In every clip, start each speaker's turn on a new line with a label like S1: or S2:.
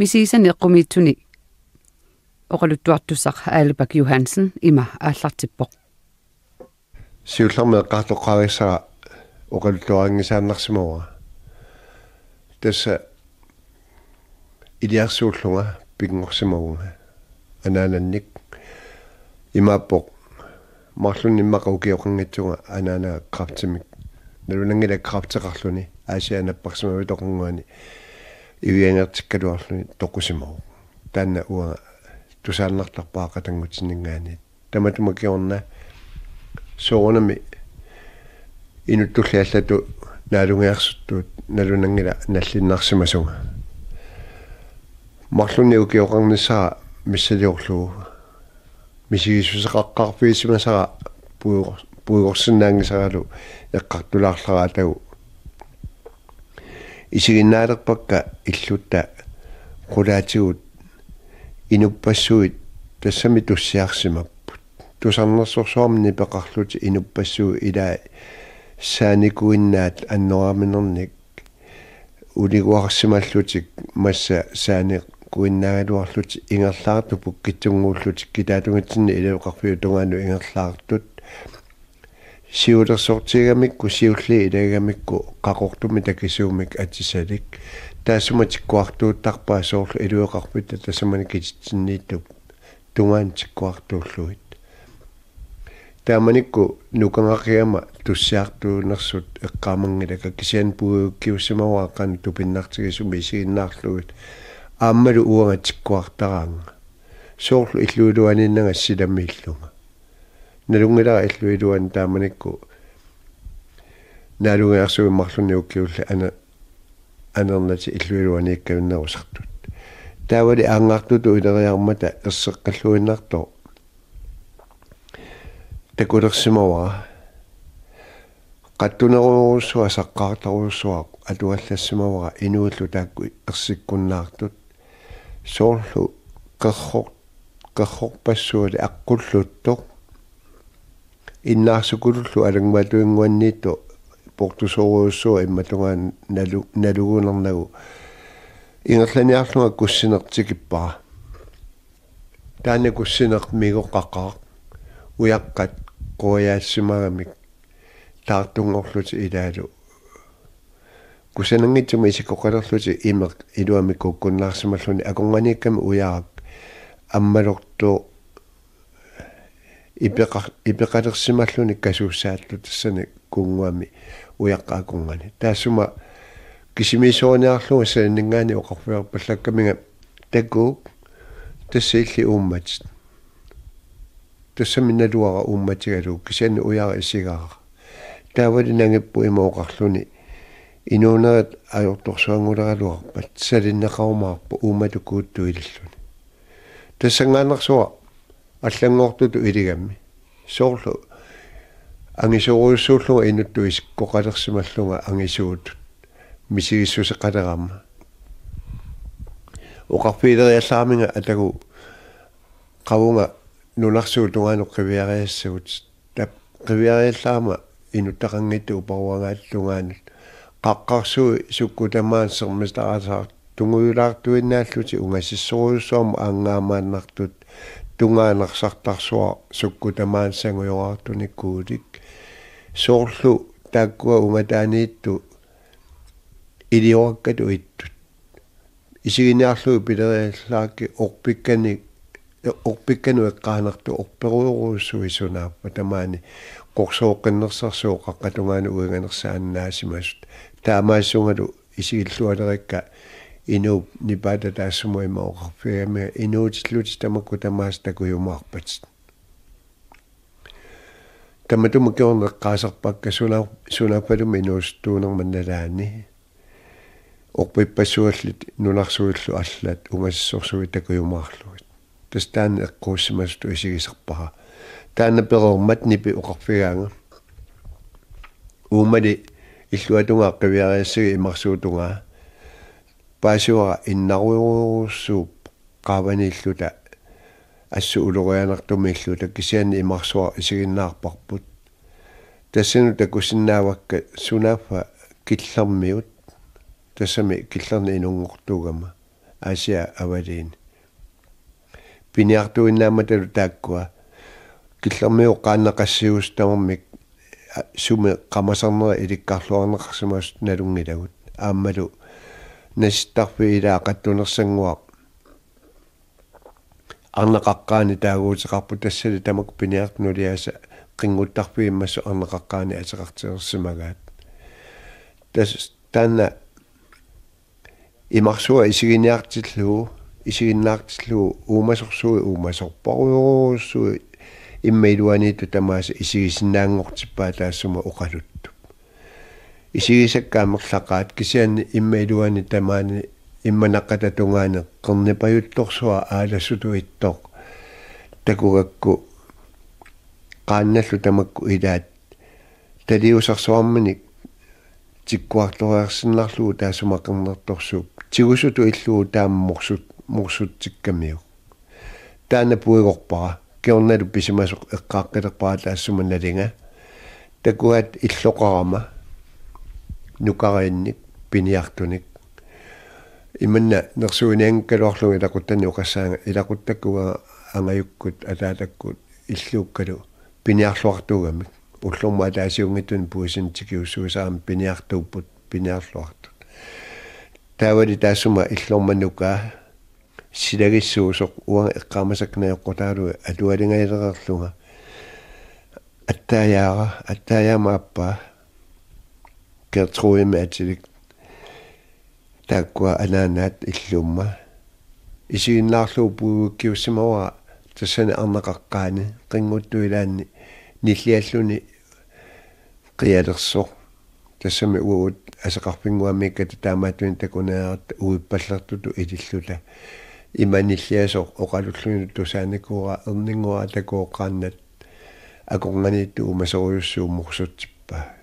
S1: misiisan eqqumiitsuni oqaluttuartussaq aalibak johansen ima aallartippoq siullerme eqqaartoqqaarissara oqaluttuarangisaannersimora tassa iliarsuullunga pingorsimaruga anaanannik имааппоқ марлунниммақа укиоқангитсуга анаанаа крафтимик налунангила крафтеқарлуни аасианаппарсимавитоқангуани ивианертиккалуарлуни токусимоо таанна уа тусааннартарпаа катангутсиннгаани таматума киорна соонами инуттуллиаллату наалунгиарсуттуут налунангила наллиннарсимасунга марлуни укиоқарнисаа миссалиорлуу мисигиссусеқаққарпиисимасара пуйуқор пуйуқорсинаангисаралу эққартулаарлараа тагу исигиннаалерпакка иллута qulaatigut inuppassuit тассами туссиарсимаппут тусарнерсорсуармни пеқарлути инуппассуу илаа сааникуиннаат аннерааминерник улигуарсималлутик масса саани куиннаагалуарлути ингерлаарту пуккитсунгууллутик китаатунгатсинни илеоқарфиу тунгаану ингерлаартут сиулерсортиигамикку сиулли илагамикку қақортуми такисуумик атисалик таасуматиккуартууттарпаа соорлу илуэқарпита тасамани кититсиннииттук тумаантиккуартууллуит тааманикку нукангақиама туссиартуунэрсут эққамангилака кисиан пугиуккиусимауааққани тупиннартигисуми исигиннаарлуит ааммалу уангатиккуартараанга соорлу иллуулуаниннага силамииллунга налунгилара иллуилуан тааманикку налунгиарсуи марлунни уккиулла ана анернати иллуилуанииккавиннерусартут таавали аангаартуту илериармата ерсеққаллуиннарто такулерсимава qattuneruurussua saqqaartaruussuaq atuallassimavara inuullu taakku ersikkunnaartut soorlu qerror qerrorpassuuli aqulluttoq иннаарсукуллу алангматуингуанниитту портусоруссуу имматунгаан налу налугуунернагу ингерланиарлунга куссинертикиппара таана куссинер мигоққаққаа уяққат қояассимагамик таартунгорлути илаалу кусанангитсума исикоқалерлути имеқ илуами куккуннаарсималлуни аконгааникками уярак аммалортуу ипеқа ипеқалерсималлуник касууссааллу тассани кунгуами уяққаакунгани таассума кисимисоониарлуга саанингаани оқарфиар паллаккамига такку тассиилли ууммат тассаминалуара уумматигалу кисиани уяра исигаара таавали нангиппу имооқарлуни инуунерат аёрторсуангулералуарпат салиннеқарумаарпу уумалукууттуилаллуни тассангаанерсуа аллангоортут илигамми соорлу ангисууруссууллуга инутту исиккоқалерсималлунга ангисуутут мисигиссусеқалерама оқарфиилериаллаарминга атагу қавунга нунарсуу тугаано қивиариассагут тап қивиариаллаама инуттақангитту упаруангааллунгаанат қаққарсуу суккутамаассермистаасаар тунгуилаартуиннааллути унгасиссоруйуссуама ангаамааннартут tungaanaqsartarsuaq sukkutamaansangujoraartunikkuulik soorlu taakkua umataaniittu илиораkkату иттут исигиниарлуи пилериаллаакки орпиккани орпиккану эққаанарту орперуйоруссуи сунааппа тамаани қорсооққиннерсарсуу қаққатунгаану уиганерсааннаасимасут таамаассунгалу исигиллуалерикка inu nibada tasmo imorfeme inu tlut tamaku tamasta kuyumarpat tamatum kiorneqqaasarpakka suna sunapalum inuustuuner mannalaani orpippassuallit nularsuillu allat umassorsuit takuyumaarluit tastaan eqquussimastu isigisarpara таанапперэрмат нипи оқарфигаанга уумали иллуатунгаа қивиариассуги имарсуутунгаа паасуара иннаруйуруусууп qaavaniilluta assu ulurianertumiilluta kisiani imarsuar isiginnaarparput tassinuta kusinnaavakka sunaaffa killermiut тассами киллерни инунгортуугама асиа авалиин пиниартуиннааматалу тааккуа киллермиу qaanneqassigus тамармик суме qamасарнера иликкарлуарнеқарсимаус налунгилагут ааммалу наситарfi ilaa qattunersanguaq арнеқаққаани таагуутеқарпу тассали тамаку пиниартнулиаса қингуттарпи иммасу арнеқаққаани атеқартиерсимагаат тас таана имарсуа исигиниартиллуу исигиннаартиллуу уумасорсуи уумасорпаруйоруссуи иммаилуаниитту тамааса исигисиннаангортиппаа таассума оқалутту исигисаккаамерлақаат кисианни иммаилуани тамаани имманаққата тунгаане қернипаютторсуа аалассутуиттоқ такугакку қаанналлу тамакку илаат талиусарсуарманик тиккуарториарсиннарлугу таасумақернерторсууп тигусуту иллуу таамморсут морсуттиккамиу таана пуигорпара кеорналу писимасоқ эққааққилерпара таассуманалинга такуат иллоқарама нукариинник пиниартуник имманна нерсууниан калуарлуги илакуттани уқассаанга илакуттаккуга ангаюккут алаалаккут иллууккалу пиниарлуартуугамик уллурма алаасиунгитун пуисинтикиуссуусаам пиниартууппут пиниарлуартут таавали таасума иллурманука силагиссуусоқ уан эққамасакнаеққутаалуи алуалингаилерерлунга аттаяара аттаяамааппаа гэртруимаатилик тааккуа ананаат иллуумма исииннаарлуу пуугуккиуссимава тассани арнеқаққаани қингуттуилаанни ниллиаллуни қиалерсо тассами уут асеқарпингуамикката таамаатуин такунеарат уиппаллертуту илиллута иманиллиасо оқалуллуни тусааникуура ернингуара такооққааннат аконгани туу масориуссуумморсутсиппаа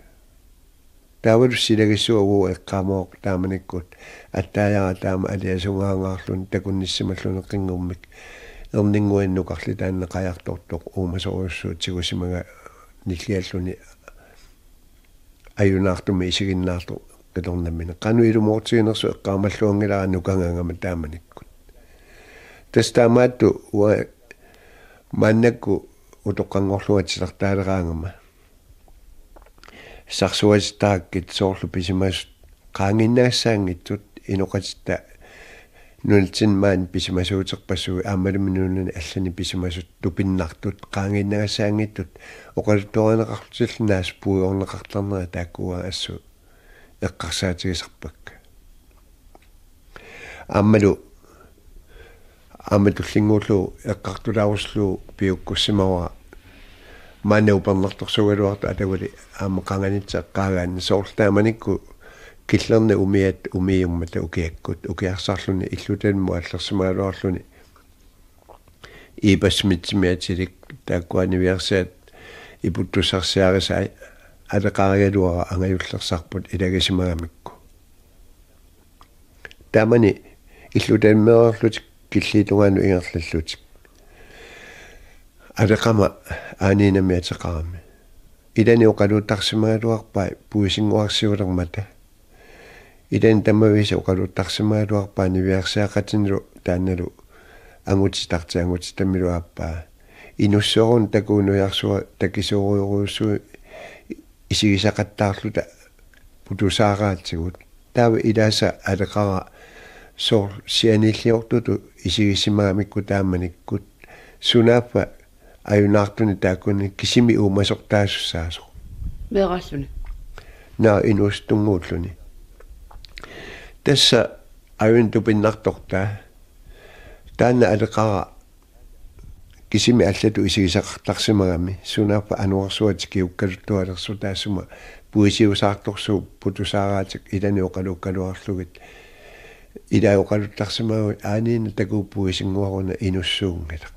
S1: таавал силагиссуагуу эққамооқ тааманиккут аттааяра таама алиасунгаангаарлун такунниссималлуне қингуммик ернингуиннукарли тааннеқаяртортоқ уумасоруссуу тигусимага ниллиаллуни аюнаартуми исигиннаарту qitornamine qanu ilumuortiginersu eqqaamallhuangilara nukangangama taamanikkut tastaamaattu ua maannakku utoqqanngorluatilartaaleraangama сарсуаситааккит соорлу писимасут qaanginnaassaaangittut inuqatitta nultinmaan pisimasuuterpassugi aammalumi nuunani allani pisimасут тупиннартут qaanginnaassaaangittut oqaluttorinеqarlutillu наасpuuyorneqartlarnera тааккуа ассу эққарсаатигисарпакка ааммалу ааматуллингууллу эққартулаарслуу пиуккуссимава манеупарнэрторсугалуарта атагули аама канганитсеққаагаанна соорлтааманикку киллерне умиат умиуммата укиаккут укиарсаарлуни иллутанму аллерсимаалуарлуни ипасмитсимиатилик тааккуанивиарсаат ипуттусарсиарисаа алеқаригалуара ангаюллерсарпут илагасимагамикку тамани иллутанмеерлутик киллиитугаану ингерллутик adakama ani na mea tsakaame. Ida ni okadu taksi mga duak pai, puising wak si orang mata. Ida ni tamawisi okadu taksi mga duak pai, ni biak siya katin ro, tana ro, angutsi taksi, angutsi tamiru apa. Inusso akong taguno yak suwa, takiso ko yung usu, isigisa kataklu ta, putusa ka at sigut. Tawa ida sa adakama, So, siya ni siyok tutu, isigisi mga kut Sunapa, аюнаартуни тааккуни кисими уумасортаассаасо меэраллуни наа инустунгууллуни тасса аюн тупиннартортаа таана алекара кисими аллату исигисақартарсимагами сунаапа ануарсуатик киуккалуттуалерсутаассума пуисиусаарторсуу путусаараатик иланиоқалуккалуарлугит илаоқалуттарсимагу ааниина такууппуисингуаруна инуссуунгилақ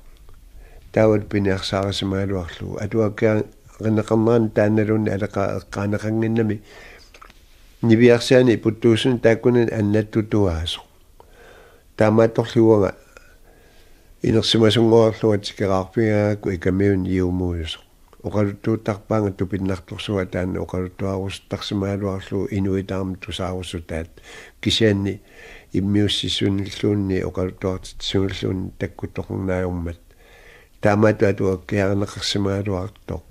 S1: tawat pinak sara semai lo aklu atu akia rena kaman tana ro nela ka kana kangen nami ni biak sian i putusun takunen an na tutu asu tama tok siwa nga inak sima sungo aklu at sike rak pinga ku i kamiun iyo mu yusu okal tu tak pang atu pinak tok suwa tak semai lo inu i tam tu sa aus utat kisian ni i miusi sun sun ni okal tu yong mat таамаат атуаккиарнеқарсимаалуартоқ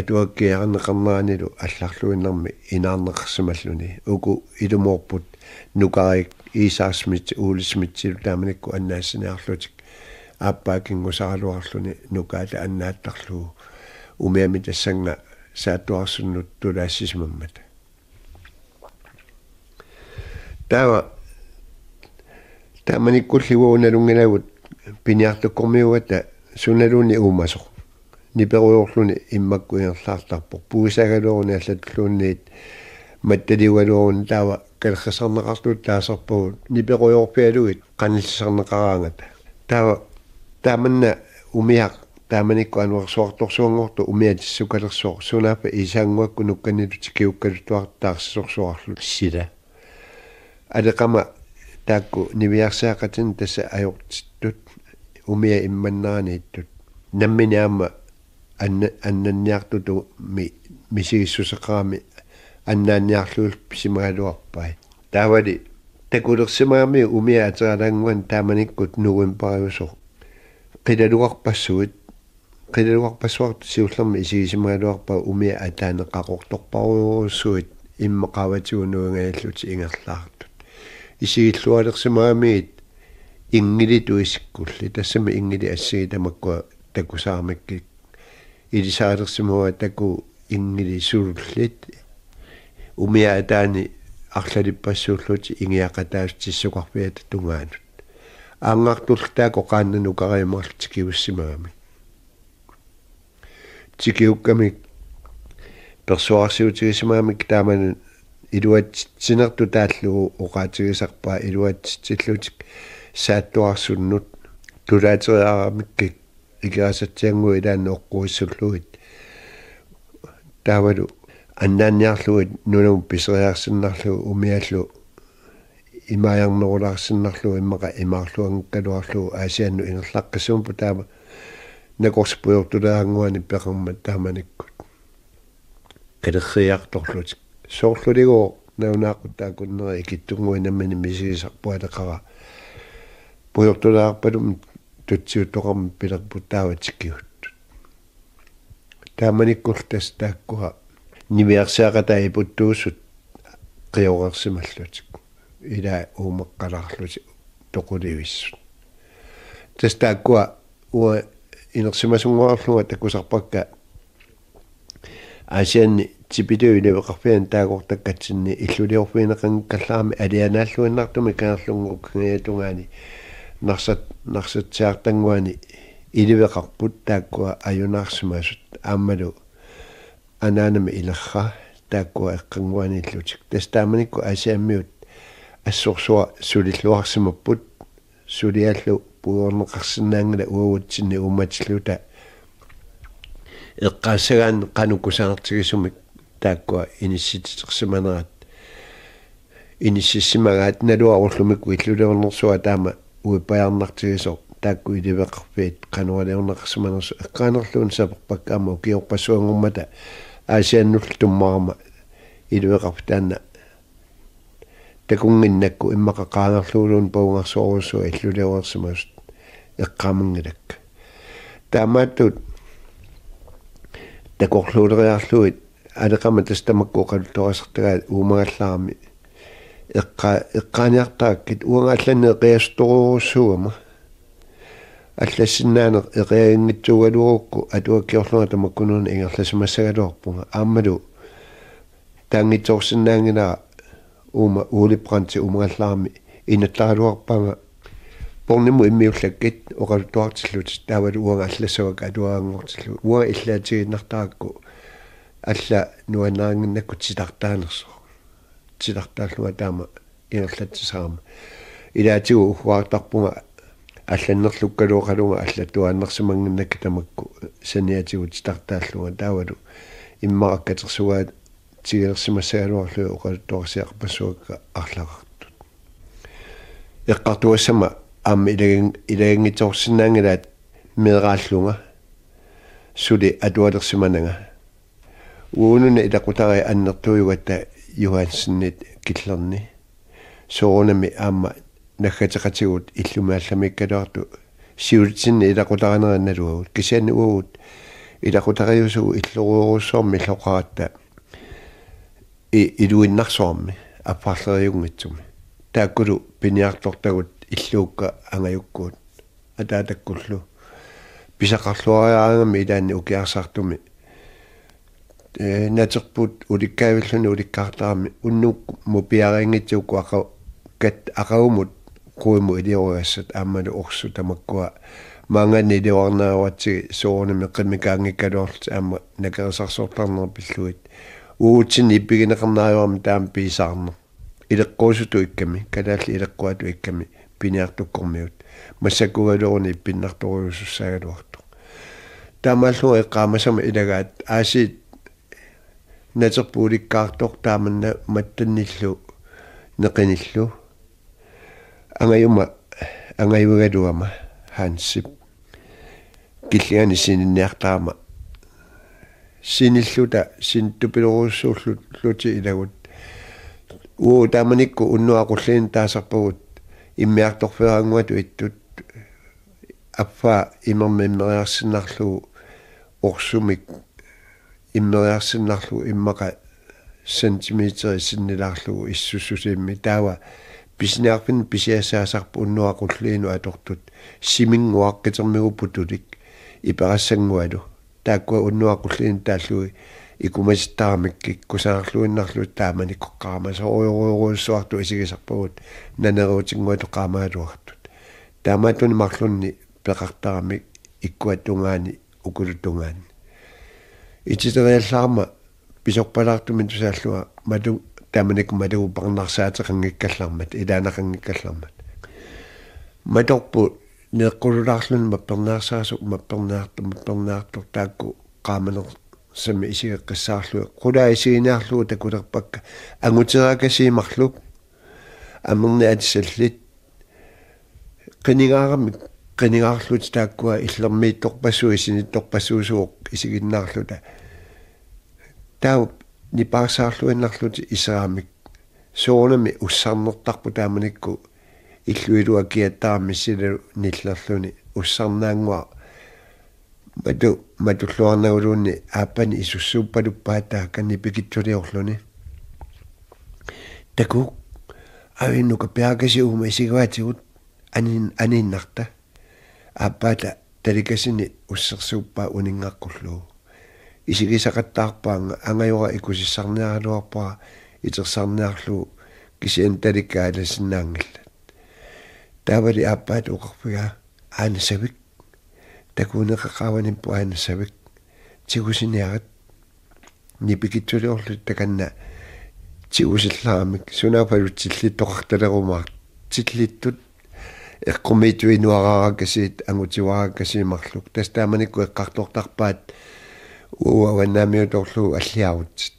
S1: атуаккиарнеқарнеранилу алларлуиннэрми инаарнеқарсималлуни уку илумоорпут нукарик исаарсмит уулисмитсилу тааманикку аннаассинеарлутик ааппаакингусаралуарлуни нукаала аннааттарлуу умиами тассанга саатуарсуннут тулаассисмаммат тава таманиккулливуунalunginагут пиниарлуккормиуата суналууни уумасоқ ниперуйорлуни иммаккуйерлаартарпоқ пуисагалууни аллатуллуунниит матталиугалуурун таава калхасарнеқарлуут таасарпугут ниперуйорпиалугит каналсисарнеқараангат таава тааманна умиақ тааманикку ануерсуарторсуунгорту умиатиссукалерсуор сунаапа исаангуакку нукканилути киуккалутуартаарсисорсуарлу сила адеқама таакку нивиарсаақатин тасса ажортиттут умия имманнаранииттут намминиаама анна аннанниартуту ми мисигиссусеқарами аннаанниарлуулл писимаалуарпай таавали такулерсимаами умия атералангуан тааманиккут нугуин париусо қилалуарпассуит қилалуарпассуарту сиуллерми исигисимаалуарпа умия атаанеқақорторпаруусуит иммеқаватигунуингааллути ингерлаарту исигиллуалерсимаамиит ингили туисиккулли тассама ингили ассиги тамаккуа такусаармакки илисаалерсимуа таку ингили сууллит умиаатаани арлалиппассууллути ингиақатаассисукарпиат тунгаанут аангартуллтаа коқааннан укариамарлти кивуссимаами тикиуккамик персуарсиутигисимаамик тааманан илуатсинерту тааллугу оqaатигисарпаа илуатсиллутик сааттуарсуннут тулаатериаарамиккик илгаасатсиангу илаанну оққуиссуллугит таавалу аннаанниарлугит нунагу писериарсиннарлугу умиаллу имаярнерулаарсиннарлугу иммақа имаарлуангккалуарлугу аасианну ингерлаққисуумпу таама накорспуйортулаагуани пеқармат тааманиккут qilirriartorlut soorluliguuq naunaaqquttaakkunneri ikittunguinamani misigisarpualaqara pujortulaarpalum tutsiuttoqarmi pilerputtaavatsikkiut taamanikkultas taakkuha nimiarsiaqataa iputtuussut qioqersimallutik ila uumeqqalarlusi toqulivissut tas taakkuha uа инерсимасунгуарлуга таккусарпакка асианни типидеуилевеқарфиан таагортаккатсинни иллулиорфиинеқангкаллаарами алианааллуиннартуми канарлунгуккиатунгаани нарсат нарсатсиартангуани иливеқарпут тааккуа аюнаарсимасут ааммалу анаанами илерра тааккуа эққангуани иллутик тастааманикку асиаммиут ассорсуа сулиллуарсимаппут сулиаллу пуорнеқарсинаангала уавутсинни умматиллута эққаассагаан канукусаартигисумик тааккуа иниссититеқсиманерат иниссисимагаат налуа орлумик уиллулернерсуа таама уиппаярнартигисо таакку иливеқарпиит кануалеорнеқарсиманерсу эққаанерлуун саперпаккаама укиорпассуангуммата аасианнуллу туммаарма иливеқарпи таана такунгиннакку иммақақаанерлуулуун паунгэрсуоруссуа иллулеруерсимасут эққамангилак таамааттут такорлуулериарлуит алеқама тастамаккуоқалуторасертагаа уумагаллаарми эққа эққааниартааккит уангааллани эқиасторууруссуама аллассиннаане эқиагингитсугалуурукку атуаккиорлунга тамаккунуна ингерласимассагалуорпунга ааммалу тангитсоорсинаангинаа уума уулиппранти уумагаллаарми инаттаралуарпаама порниму иммиуллаккит оқалутуартиллут таавалу уанга алласавак атуаангортиллу уа иллаатигиннартаакку алла нуанаангиннакку тилартаанерсуу тилартааллуа таама инерлатсаама илаатигу ухуартарпунга алланнерлуккалуоқалунга алла туааннерсимангиннакка тамакку саниатигу тилартааллуа таавалу иммааккатерсугаа тигерсимасаалуарлуи оқалтуарсиарпассуакка арлақартут эққартуассама аама илагин илагингиторсинаангилаат медрааллунга сули атуалерсиманага уунуна илакутари аннертуйугатта юхаанссиннит киллерни соорнами аама наггатеқатигут иллумаалламиккалуарту сиулитсинни илакутаринериналугут кисианни уугут илакутариусугу иллоруруссуарми лоқаратта и илуиннарсуарми аппарлериунгитсуми тааккулу пиниартортагут иллуукка ангаюккуут атаатаккуллу писақарлуариаарангами илаанни укиарсартуми Э, натерпут уликкаавиллуни уликкаартарами уннуукку мупиарингитсуукку ака кат акаумут куиму илиориассат ааммалу орсу тамаккуа мангани илиорнааруатсиги суунами қимикаангиккалуарлут аама накерисарсуортарнер пиллуит уутсин иппигинеқарнааюарми таам писаарнер илеққуусуту икками калаалли илеққуату икками пиниартуккормиут массаккугалуурни иппиннарториусуссаагалуарту тамаллуи қаамасама илагаат аасиит насерпууликкаартор тааманна маттанниллу неқиниллу ангаюма ангаюгагалуама хансип киллиани сининниартаама синиллута синтупилоруссууллут лути илагут уу тааманикку уннуақуллиин таасарпагут иммиарторфераангуату иттут аппа имермиммериарсинарлуу орсумик иммериарсиннарлу иммака сантиметр исиннилаарлугу иссусусиимми таава писниарпин писиасаасарпу уннуакуллиину атортут симингуаққитермигуппу тулик иперассангуалу тааккуа уннуакуллиин тааллуи икумаситтарамикки кусаарлуиннарлу таамани коққарамаса оёроёруссуарту исигисарпагут нанеруутингуату қаамаалуартут таамаатуни марлунни пеқартарами иккуаттунгаани укулутунгаани ититариаллаарма писорпалаартумин тусааллуа малу таманик малу парнарсаатеқангиккаллармат илаанеқангиккаллармат маторпу неэққулулаарлун маппернаарсаасу маппернаарту маппернаартор таакку qaamaner sami isigeqqissaarlu qula isiiniarlu takulerpakka anguteraakasiimarluk аммерни атсаллит qinigaaramik qinigaarlut taakkua иллермиитторпассуи синитторпассуусуук исигиннаарлута таа нипаасаарлуиннарлути исаамик суунами уссарнертарпу тааманикку иллуилуа киаттаарми силу ниллерлуни уссарнаангуа мату матуллуарнагулуунни ааппани исуссууппалуппаатаа канни пикитсулиорлуни таку авиннука пиакаси уума исигаваатигут анин аниннарта ааппаата таликасини уссерсууппаа унингаққуллуу исигисақаттаарпаанга ангаюра икусиссарниаралуарпара итерсарниарлу кисиан таликкаалассинаангиллат таавали ааппаат оқарпига аанасавик такунеқақаваниппу аанасавик тигусиниарат нипикитсулиорлут таканна тигусиллаамик сунаапалутсилли тоқарталерумаар тиллиттут эққумиитуинуарааракасиит ангутивааракасиимарлук тастааманикку эққартортарпаат уаваннаамиуторлуу аллиарутит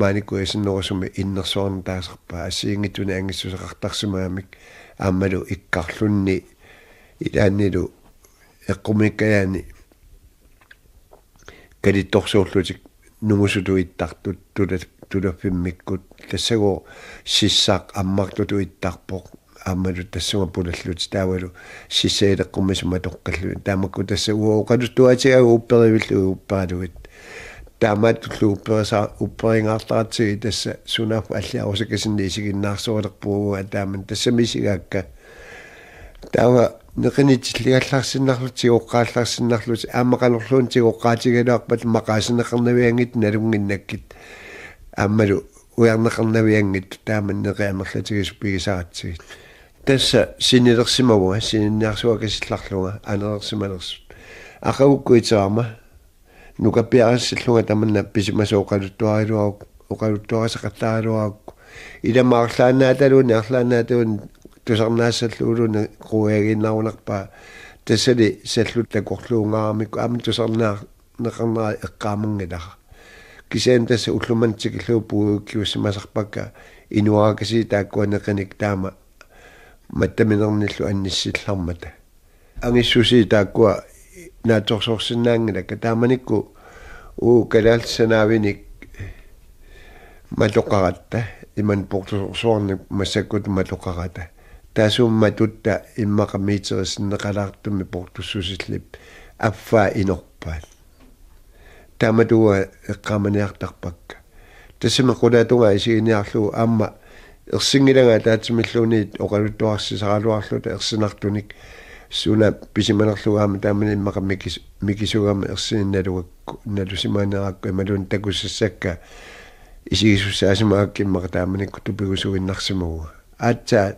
S1: maanikkuisinnerusumi innersuarnitaaserpaa assiingituni angissusaqartarsumaamik аамалу иккарлунни илааннилу эққумиккаяани калитторсуурлутик нугусулуиттартут тула тулаффиммиккут тассагоо сиссаақ аммарлутуиттарпоқ аммалу тассуга пулаллут таавалу сисеэлеққуммасума тоққаллу таамакку тасса уооқалу туатиагу упперивиллу уппаалуит таамааттуллу уппериса упперингаартаратсиги тасса сунаафу аллиарусакасинни исигиннаарсуалерпуугу атааман тассамисигаакка таава неқинитиллигалларсиннарлути оққаалларсиннарлути аамақанерлуун тигоққаатигалуарпат мақаасинеқарнавиангит налунгиннаккит аамалу уярнеқарнавиангит тааман неқиамерлатигису пигисаратсигит тасса синилерсимагу сининниарсуа кисилларлуга анерерсималерсут акавуккуитаама нукаппиаассиллунга таманна писимасо оқалуттуарилуаук оқалуттуарисақаттаарилуаакку иламаарлаанааталуни арлаанаатуни тусарнаассаллуулуна круягиннарунарпаа тассали саллутта корлуунгаарамикку аами тусарнаа неқарнера эққаамангилара кисаан тасса уллумантикиллуу пугууккиуссимасарпакка инуаракаси тааккуанеқаник таама маттаминерниллу анниссиллармата ангиссуси тааккуа нааторсорсинаангилакка тааманикку уу калаалсанаавиник малоқаратта иман портусорсуарник массаккут малоқарата таасуумма тутта иммақамиитериссиннеқалаартуми портуссусиллип аффаа инорпаат таматуа эққаманиартарпакка тасиме қулаатунга исигиниарлугу аама ерсингилага таатимиллууни оқалуттуарсисаралуарлута ерсинартуник суна писиманерлугаама таамани иммақа микис микисугаама ерсининналугакку налусимаанеракку ималуун такуссассакка исигисуссаасимаакки иммақа тааманикку тупигусугиннарсимагу аатсаа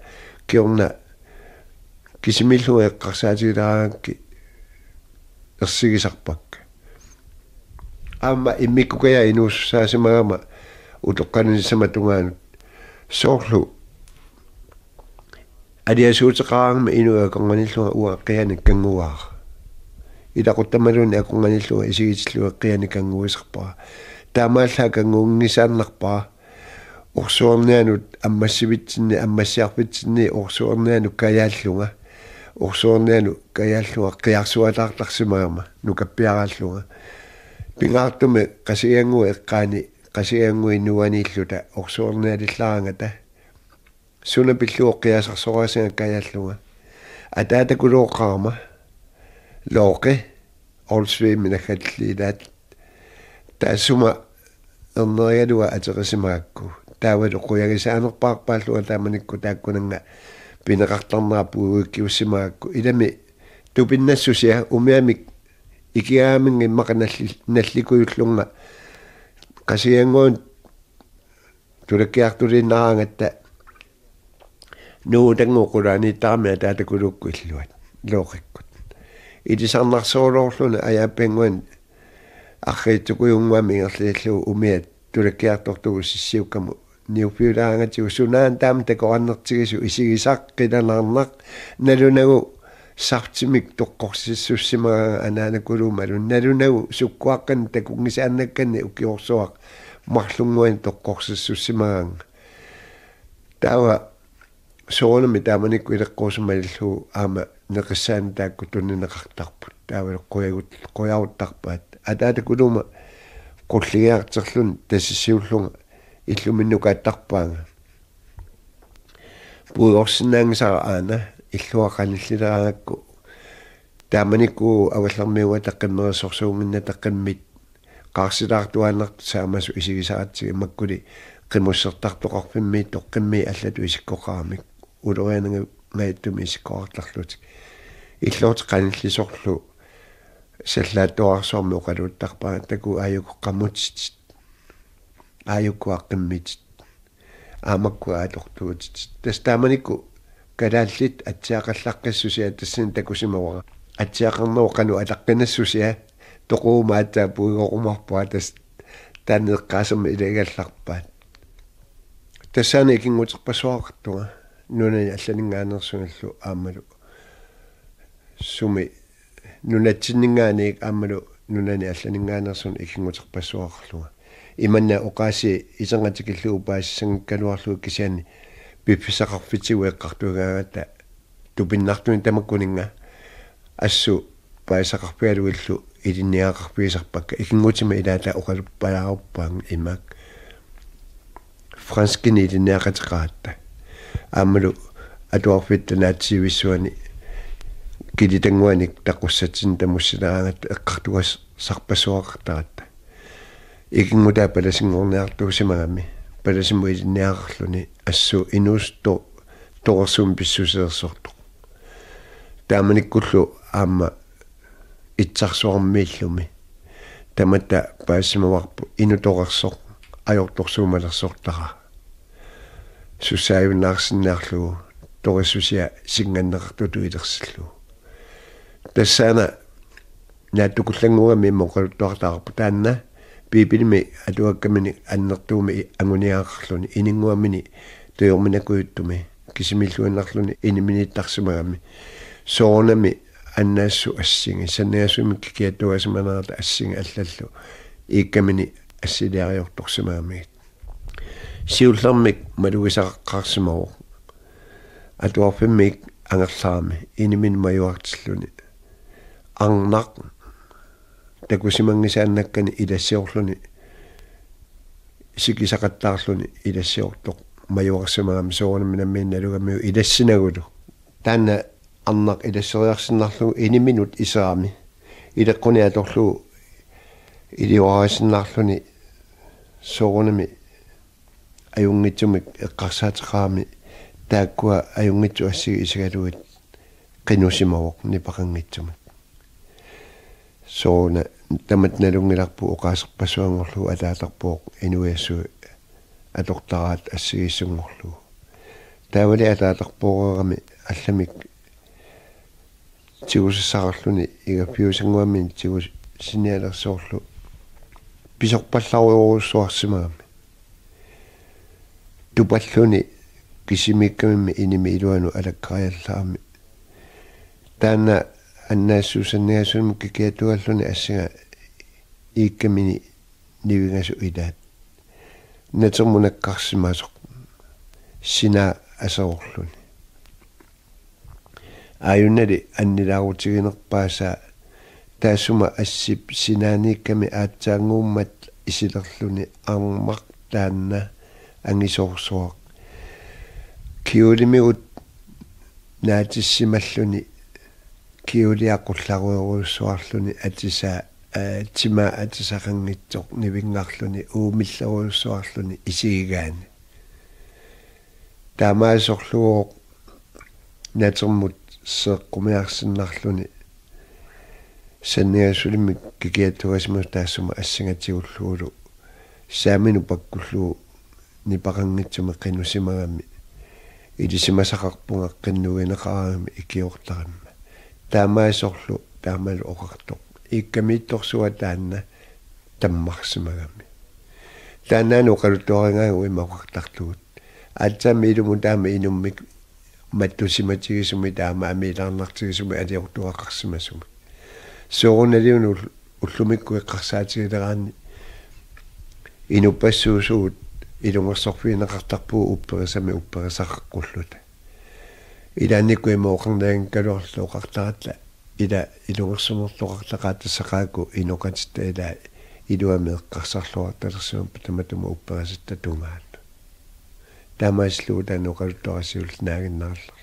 S1: киорна кисимиллуа эққарсаатигилааракки ерсигисарпакка аама иммиккукая инууссаасимагама утоққанисама тугаанут soorlu алиасуутеқарагма инуаконгниллуга уаққианик кангуаар илақуттамалуни аконгниллуга исигитиллуга қианик кангуисерпара таамааллаа кангуунгисааннарпара орсуорнианут аммассивитсинни аммассиарпитсинни орсуорнианут каяаллунга орсуорниану каяаллунга қиарсуалаарларсимаама нукаппиарааллунга пингаартуми қасиангуи эққаани qasianguinnuaniilluta orsuornialillaraangata suna pilluoqqiasarsoraasingakkajalluga ataatakulooqqarma looqi olsviiminakkalliilaat taassuma ernerialua ateqisimaakku taavalu quyagisaanerpaarpaalluga taamanikku taakkunanga pineqartarnaapuuguikkiussimaakku ilami tupinнассусиа умиамик икиаамингиммақаналли налликуйуллунга ka siengoin tulkiak tuli naang, että nuuden kukura niin taamia täältä kudukkuilluat, loukikkut. Iti sannaksooruuslun ajapengoin akhiittuku jungamingallillu umiet tulkiak tohtuusissiukkamu niupiulaangatsigu sunaan taamta koannertigisu isigisaqqilanarnaq nalunagu сарцимик тоққорсиссуссимага анаанакулумалу налунагу суккуаққан такунгисааннакканни укиорсуақ марлунгуан тоққорсиссуссимагаанга таава соонами тааманикку илеққуусумалиллуу аама неқиссаан таакку туннинеқартарпут таава қуягут қуяуттарпаат атаатакулума қуллигиартерлун тассисиуллунга иллуминнукааттарпаанга буйорсинаангсара аана иллуақаниллилераагакку тааманикуу аваллэрмиуа таққиммерисорсуунгинна таққиммит қаарсилаартуааннарту саамасу исигисаратсиги маккули қимуссертарпоқарпимми тоққимми аллату исиккоқарамик улорианага мааттуми исиккоарларлутик иллуут қаниллисорлу саллааттуарсуарми оқалуттарпаа таку аюкоққамутит аюкуаққиммит аамаккуа алортуутит тас тааманику калааллит атсиақаллаққиссусиа тассин такусимавара атсиақарнеу кану алаққинассусиа тоқуумаатаа пуигоқумарпаа тас таанеққаасерми илагалларпаат тассаани кингутерпасуақартуга нуна алланингаанерсуналлу аамалу суми нунатсиннингаанеик аамалу нунани алланингаанерсун икингутерпасуақарлуга иманна оқааси исенгатикиллуу паассангкалуарлуу кисиани binak asu pipisakarfitsiweqqartuigaagata tupinnartuni tamakkuninga assu paisakarpialuillu ilinniaqarpiisarpakka ikingutima ilaata oqaluppalaaruppaang imak franskini ilinniaqatiqaatta aammalu atuarfittanaatsiivissuani kilitanguanik taqqussatsin tamussilaraangattu eqqartugas sarpasuaqartaratta ikingutaa palasinngorniartugusimagami паласимуи неарлуни ассу инуусто торсум писсусеерсорту тааманиккуллу аама итсарсуармииллуми тамата паасимаварпу инуторерсоо аёрторсуумалерсортара сусаавинаарсиннаарлугу торисусиа синганнеқарту туилерсиллу тассаана наатукуллангуа миммоқалуттуартаарпу таанна пипилми атуаккамини аннертууми агуниаақарлуни инингуамини туйорминакуйуттуми кисимиллуиннарлуни иниминиттарсимагами соорнами аннаассу ассинги саннаассуми кикиатуасиманерата ассинги аллаллу ииккамини ассилиариорторсимаамигит сиуллэрмик малугисаққарсимавоқ атуарфиммик ангерлаами инимин маюартиллуни арнақ такусимангисааннаккани илассиорлуни сикисақаттаарлуни илассиортоқ маюарсимаами суунамми наммиинналугамми илассинагулу таана арнақ илассериарсиннарлугу иниминут исаами илеққуниаторлугу илиуарисиннарлуни суунами аюнгитсумик эққарсаатеқарами тааккуа аюнгитсу ассиги исагалугит қинусимавоқ нипақангитсумик сууна тамат налунгиларпу оqaасерпасуангорлу алаатарпооq инуяссу атортараат ассигиссунгорлу таавали алаатарпооqerami алламик тигусассақарлуни игаппиусангуамми тигус синиалерсоорлу писорпалларуйоруссуарсимагами тупаллуни кисимиккамимми иними илуану алаккариаллаами таана аннаасуусаннигасуумукки киатуаллуни ассага ииккамини нивигасу илаат натермунаккарсимаасоқ сина асеорлуни аюннали аннилаагутигинерпаасаа таасума ассип синааникками аатсаангууммат исилерлуни армақ таанна ангисоорсуақ киулимигут наатиссималлуни киулиаккулларуйоруссуарлүни атиса тима атисақангитсоқ нивиннарлүни уумилларуйоруссуарлүни исигигаани таамаасорлугооқ натермут сеққумиарсиннарлүни санниасулимми кикиатугасма таассума ассангатигуллуулу саамину паккуллуу нипақангитсума қинусимагами илисимасақарпунга қиннугинеқарами икиортаримма таамаасорлу таамал оқартоқ иккамиитторсуа таанна таммарсимагами тааннаан оқалуттуарингаа уи мақартарлугут атсаами илуму таама инуммик маттусиматигисуми таама амилаарнартигисуми алиортуақарсимасуми соорунналиуну уллумикку иққарсаатигилераани инуппассуусуут илумерсорфиинеқартарпуу упперисами упперисаққуллута илааникку имоқарнаан калуарлуоқартаратла ила илугерсумерлуқартақаата сақааку инуқатта илаа илуамеққарсарлуарталерсуумпа таматума упперасатта тунгаат тамааслуу тануқалтуасиул наагиннарла